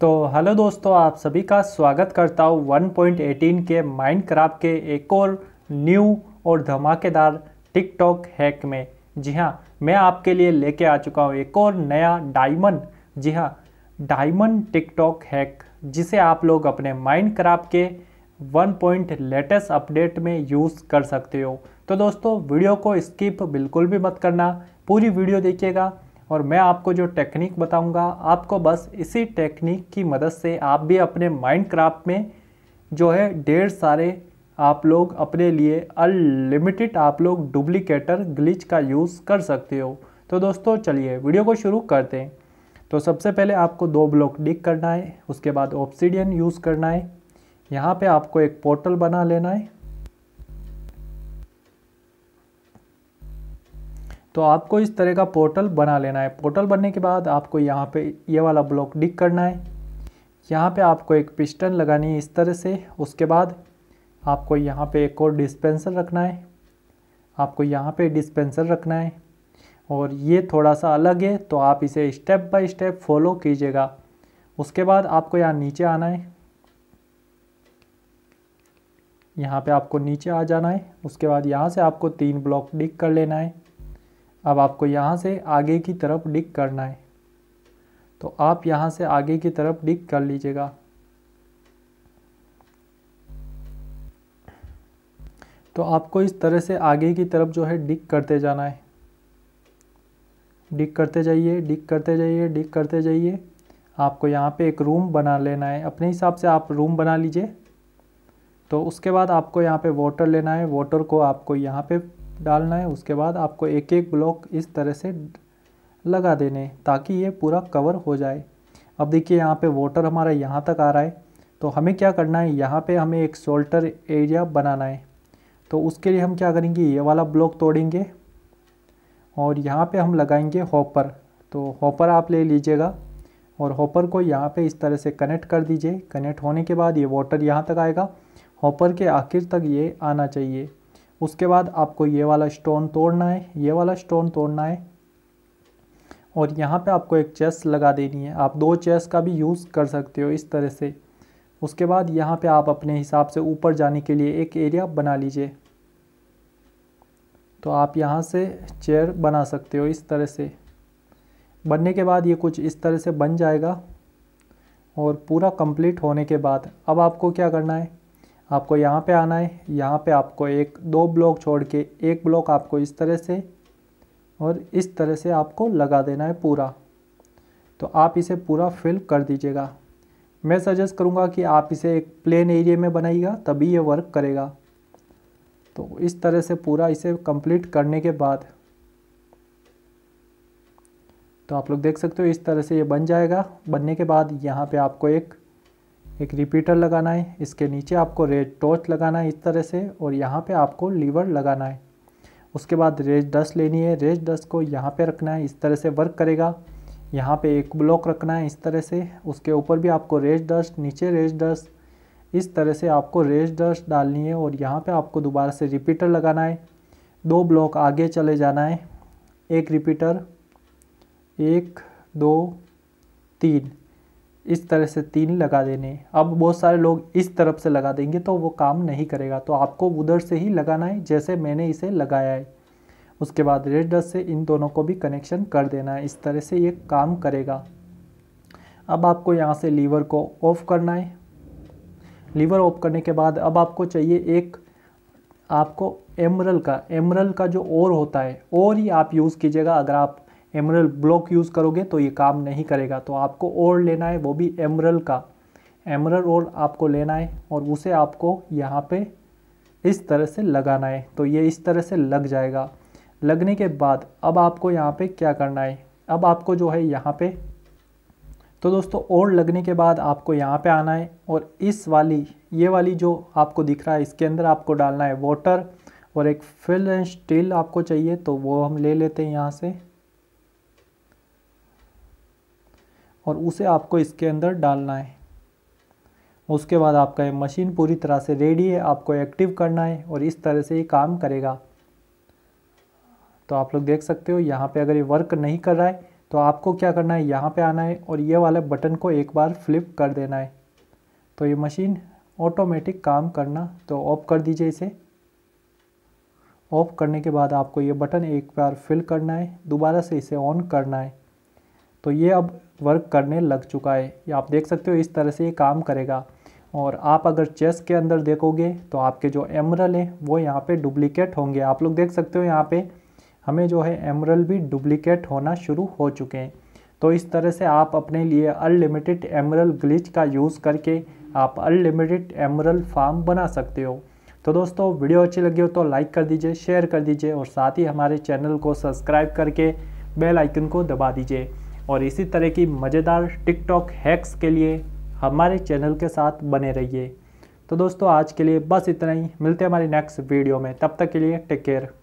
तो हेलो दोस्तों आप सभी का स्वागत करता हूँ 1.18 के माइंड क्राफ्ट के एक और न्यू और धमाकेदार टिकटॉक हैक में जी हाँ मैं आपके लिए लेके आ चुका हूँ एक और नया डायमंड जी हाँ डायमंड टिकटॉक हैक जिसे आप लोग अपने माइंड क्राफ्ट के 1. पॉइंट लेटेस्ट अपडेट में यूज़ कर सकते हो तो दोस्तों वीडियो को स्किप बिल्कुल भी मत करना पूरी वीडियो देखिएगा और मैं आपको जो टेक्निक बताऊंगा आपको बस इसी टेक्निक की मदद से आप भी अपने माइंड क्राफ्ट में जो है ढेर सारे आप लोग अपने लिए अनलिमिटेड आप लोग डुप्लीकेटर ग्लिच का यूज़ कर सकते हो तो दोस्तों चलिए वीडियो को शुरू करते हैं तो सबसे पहले आपको दो ब्लॉक डिक करना है उसके बाद ऑप्सीडियन यूज़ करना है यहाँ पे आपको एक पोर्टल बना लेना है तो आपको इस तरह का पोर्टल बना लेना है पोर्टल बनने के बाद आपको यहाँ पे ये वाला ब्लॉक डिक करना है यहाँ पे आपको एक पिस्टन लगानी है इस तरह से उसके बाद आपको यहाँ पे एक और डिस्पेंसर रखना है आपको यहाँ पे डिस्पेंसर रखना है और ये थोड़ा सा अलग है तो आप इसे स्टेप बाय स्टेप फॉलो कीजिएगा उसके बाद आपको यहाँ नीचे आना है यहाँ पे आपको नीचे आ जाना है उसके बाद यहाँ से आपको तीन ब्लॉक डिक कर लेना है अब आपको यहाँ से आगे की तरफ डिक करना है तो आप यहाँ से आगे की तरफ डिक कर लीजिएगा तो आपको इस तरह से आगे की तरफ जो है डिक करते जाना है डिक करते जाइए डिक करते जाइए डिक करते जाइए आपको यहाँ पे एक रूम बना लेना है अपने हिसाब से आप रूम बना लीजिए तो उसके बाद आपको यहाँ पे वाटर लेना है वाटर को आपको यहाँ पे डालना है उसके बाद आपको एक एक ब्लॉक इस तरह से लगा देने ताकि ये पूरा कवर हो जाए अब देखिए यहाँ पे वाटर हमारा यहाँ तक आ रहा है तो हमें क्या करना है यहाँ पे हमें एक शोल्टर एरिया बनाना है तो उसके लिए हम क्या करेंगे ये वाला ब्लॉक तोड़ेंगे और यहाँ पे हम लगाएंगे हॉपर तो हॉपर आप ले लीजिएगा और हॉपर को यहाँ पे इस तरह से कनेक्ट कर दीजिए कनेक्ट होने के बाद ये वाटर यहाँ तक आएगा हॉपर के आखिर तक ये आना चाहिए उसके बाद आपको ये वाला स्टोन तोड़ना है ये वाला स्टोन तोड़ना है और यहाँ पे आपको एक चेस लगा देनी है आप दो चेस का भी यूज़ कर सकते हो इस तरह से उसके बाद यहाँ पे आप अपने हिसाब से ऊपर जाने के लिए एक एरिया बना लीजिए तो आप यहाँ से चेयर बना सकते हो इस तरह से बनने के बाद ये कुछ इस तरह से बन जाएगा और पूरा कंप्लीट होने के बाद अब आपको क्या करना है आपको यहाँ पे आना है यहाँ पे आपको एक दो ब्लॉक छोड़ के एक ब्लॉक आपको इस तरह से और इस तरह से आपको लगा देना है पूरा तो आप इसे पूरा फिल कर दीजिएगा मैं सजेस्ट करूँगा कि आप इसे एक प्लेन एरिया में बनाइएगा तभी ये वर्क करेगा तो इस तरह से पूरा इसे कंप्लीट करने के बाद तो आप लोग देख सकते हो इस तरह से ये बन जाएगा बनने के बाद यहाँ पे आपको एक एक रिपीटर लगाना है इसके नीचे आपको रेड टॉर्च लगाना है इस तरह से और यहाँ पे आपको लीवर लगाना है उसके बाद रेज डस्ट लेनी है रेज डस्ट को यहाँ पे रखना है इस तरह से वर्क करेगा यहाँ पे एक ब्लॉक रखना है इस तरह से उसके ऊपर भी आपको रेज डस्ट नीचे रेज डस्ट इस तरह से आपको रेज डस्ट डालनी है और यहाँ पर आपको दोबारा से रिपीटर लगाना है दो ब्लॉक आगे चले जाना है एक रिपीटर एक दो तीन इस तरह से तीन लगा देने अब बहुत सारे लोग इस तरफ से लगा देंगे तो वो काम नहीं करेगा तो आपको उधर से ही लगाना है जैसे मैंने इसे लगाया है उसके बाद रेड डस्ट से इन दोनों को भी कनेक्शन कर देना है इस तरह से ये काम करेगा अब आपको यहाँ से लीवर को ऑफ़ करना है लीवर ऑफ करने के बाद अब आपको चाहिए एक आपको एमरल का एमरल का जो ओर होता है और ही आप यूज़ कीजिएगा अगर आप एमरल ब्लॉक यूज़ करोगे तो ये काम नहीं करेगा तो आपको ओर लेना है वो भी एमरल का एमरल ओर आपको लेना है और उसे आपको यहाँ पे इस तरह से लगाना है तो ये इस तरह से लग जाएगा लगने के बाद अब आपको यहाँ पे क्या करना है अब आपको जो है यहाँ पे तो दोस्तों ओर लगने के बाद आपको यहाँ पे आना है और इस वाली ये वाली जो आपको दिख रहा है इसके अंदर आपको डालना है वाटर और एक फिल एंड स्टील आपको चाहिए तो वो हम ले लेते हैं यहाँ से और उसे आपको इसके अंदर डालना है उसके बाद आपका ये मशीन पूरी तरह से रेडी है आपको एक्टिव करना है और इस तरह से ये काम करेगा तो आप लोग देख सकते हो यहाँ पे अगर ये वर्क नहीं कर रहा है तो आपको क्या करना है यहाँ पे आना है और ये वाले बटन को एक बार फ्लिप कर देना है तो ये मशीन ऑटोमेटिक काम करना तो ऑफ कर दीजिए इसे ऑफ करने के बाद आपको ये बटन एक बार फिल करना है दोबारा से इसे ऑन करना है तो ये अब वर्क करने लग चुका है ये आप देख सकते हो इस तरह से ये काम करेगा और आप अगर चेस के अंदर देखोगे तो आपके जो एमरल हैं वो यहाँ पे डुप्लीकेट होंगे आप लोग देख सकते हो यहाँ पे हमें जो है एमरल भी डुप्लीकेट होना शुरू हो चुके हैं तो इस तरह से आप अपने लिए अनलिमिटेड एमरल ग्लिच का यूज़ करके आप अनलिमिटेड एमरल फार्म बना सकते हो तो दोस्तों वीडियो अच्छी लगी हो तो लाइक कर दीजिए शेयर कर दीजिए और साथ ही हमारे चैनल को सब्सक्राइब करके बेल आइकन को दबा दीजिए और इसी तरह की मज़ेदार टिकटॉक हैक्स के लिए हमारे चैनल के साथ बने रहिए तो दोस्तों आज के लिए बस इतना ही मिलते हैं हमारी नेक्स्ट वीडियो में तब तक के लिए टेक केयर